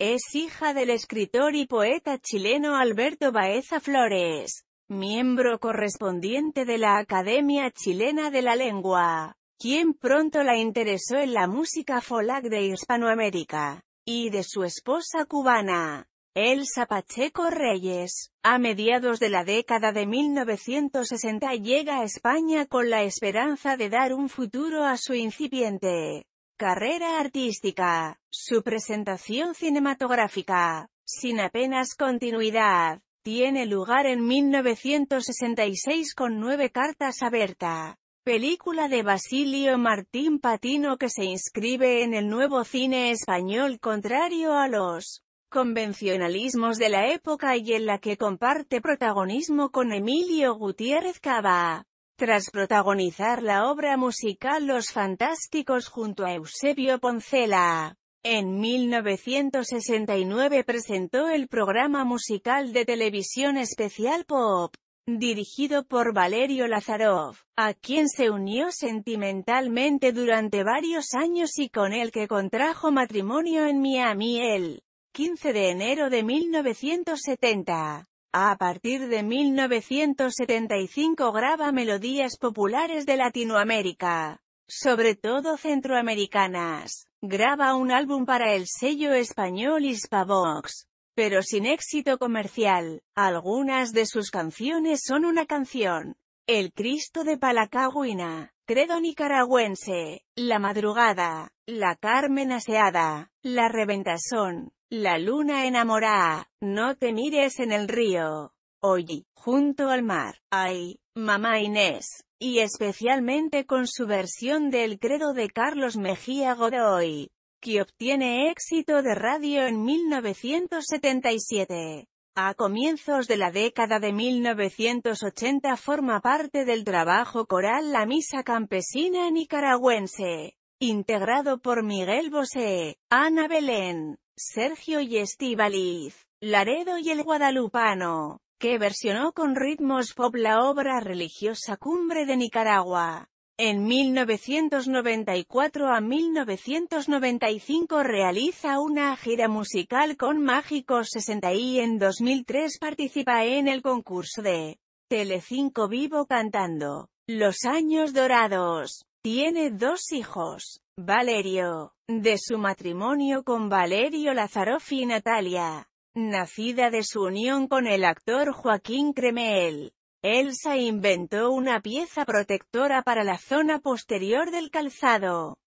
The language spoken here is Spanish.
Es hija del escritor y poeta chileno Alberto Baeza Flores, miembro correspondiente de la Academia Chilena de la Lengua, quien pronto la interesó en la música folac de Hispanoamérica, y de su esposa cubana, Elsa Pacheco Reyes. A mediados de la década de 1960 llega a España con la esperanza de dar un futuro a su incipiente Carrera artística. Su presentación cinematográfica, sin apenas continuidad, tiene lugar en 1966 con Nueve cartas abierta. película de Basilio Martín Patino que se inscribe en el nuevo cine español contrario a los convencionalismos de la época y en la que comparte protagonismo con Emilio Gutiérrez Cava. Tras protagonizar la obra musical Los Fantásticos junto a Eusebio Poncela, en 1969 presentó el programa musical de televisión especial Pop, dirigido por Valerio Lazarov, a quien se unió sentimentalmente durante varios años y con el que contrajo matrimonio en Miami el 15 de enero de 1970. A partir de 1975 graba melodías populares de Latinoamérica, sobre todo centroamericanas. Graba un álbum para el sello español Hispavox, pero sin éxito comercial. Algunas de sus canciones son una canción, El Cristo de Palacagüina, Credo Nicaragüense, La Madrugada, La Carmen Aseada, La Reventasón, la luna enamorada, no te mires en el río. oye, junto al mar, ay, mamá Inés, y especialmente con su versión del credo de Carlos Mejía Godoy, que obtiene éxito de radio en 1977. A comienzos de la década de 1980 forma parte del trabajo coral La Misa Campesina Nicaragüense. Integrado por Miguel Bosé, Ana Belén, Sergio y Estivaliz, Laredo y el Guadalupano, que versionó con ritmos pop la obra religiosa Cumbre de Nicaragua. En 1994 a 1995 realiza una gira musical con Mágico 60 y en 2003 participa en el concurso de Telecinco Vivo cantando Los Años Dorados. Tiene dos hijos, Valerio, de su matrimonio con Valerio Lazaroff y Natalia, nacida de su unión con el actor Joaquín Cremel. Elsa inventó una pieza protectora para la zona posterior del calzado,